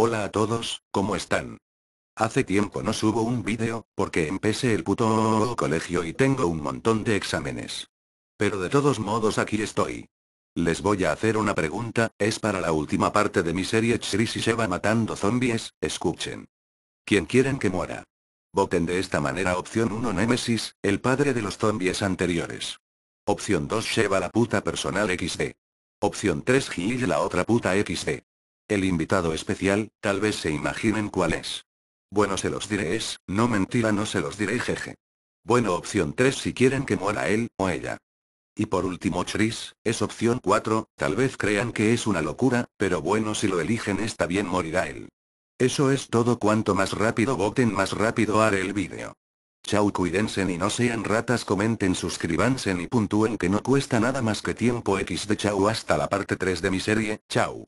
Hola a todos, ¿cómo están? Hace tiempo no subo un vídeo, porque empecé el puto colegio y tengo un montón de exámenes. Pero de todos modos aquí estoy. Les voy a hacer una pregunta, es para la última parte de mi serie Chris y Sheva matando zombies, escuchen. ¿Quién quieren que muera? Voten de esta manera opción 1 Nemesis, el padre de los zombies anteriores. Opción 2 Sheva la puta personal XD. Opción 3 Gil la otra puta XD. El invitado especial, tal vez se imaginen cuál es. Bueno se los diré es, no mentira no se los diré jeje. Bueno opción 3 si quieren que muera él, o ella. Y por último Chris, es opción 4, tal vez crean que es una locura, pero bueno si lo eligen está bien morirá él. Eso es todo cuanto más rápido voten más rápido haré el vídeo. Chau cuídense y no sean ratas comenten suscribanse y puntúen que no cuesta nada más que tiempo x de chau hasta la parte 3 de mi serie, chau.